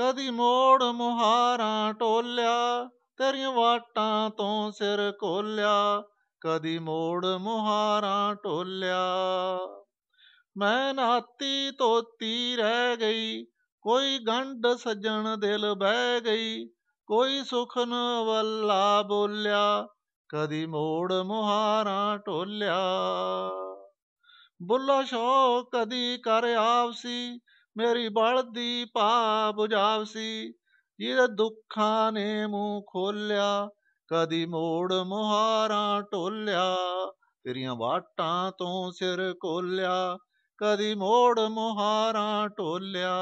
ਕਦੀ ਮੋੜ ਮੁਹਾਰਾਂ ਟੋਲਿਆ ਤੇਰੀਆਂ ਵਾਟਾਂ ਤੋਂ ਸਿਰ ਕੋਲਿਆ ਕਦੀ ਮੋੜ ਮੁਹਾਰਾਂ ਟੋਲਿਆ ਮੈਂ ਨਾਤੀ ਤੋਤੀ ਰਹਿ ਗਈ ਕੋਈ ਗੰਢ ਸਜਣ ਦਿਲ ਬਹਿ ਗਈ ਕੋਈ ਸੁਖਨ ਵੱਲਾ ਬੋਲਿਆ ਕਦੀ ਮੋੜ ਮੁਹਾਰਾਂ ਟੋਲਿਆ ਬੁੱਲਾ ਸ਼ੋ ਕਦੀ ਕਰ ਆਪਸੀ ਮੇਰੀ ਬਲਦੀ ਭਾ 부ਝਾਵਸੀ ਜਿਹਦੇ ਦੁੱਖਾਂ ਨੇ ਮੂੰਹ ਖੋਲਿਆ ਕਦੀ ਮੋੜ ਮੁਹਾਰਾ ਟੋਲਿਆ ਤੇਰੀਆਂ ਬਾਟਾਂ ਤੋਂ ਸਿਰ ਕੋਲਿਆ ਕਦੀ ਮੋੜ ਮੁਹਾਰਾ ਟੋਲਿਆ